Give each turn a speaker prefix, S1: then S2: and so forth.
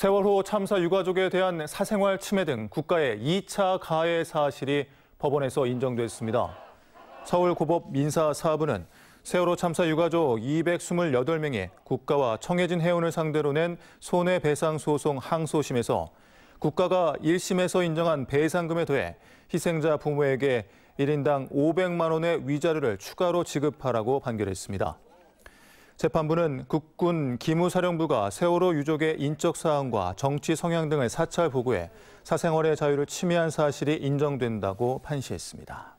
S1: 세월호 참사 유가족에 대한 사생활 침해 등 국가의 2차 가해 사실이 법원에서 인정됐습니다. 서울고법 민사사부는 세월호 참사 유가족 228명이 국가와 청해진 해운을 상대로 낸 손해배상 소송 항소심에서 국가가 1심에서 인정한 배상금에 더해 희생자 부모에게 1인당 500만 원의 위자료를 추가로 지급하라고 판결했습니다. 재판부는 국군 기무사령부가 세월호 유족의 인적 사항과 정치 성향 등을 사찰 보고해 사생활의 자유를 침해한 사실이 인정된다고 판시했습니다.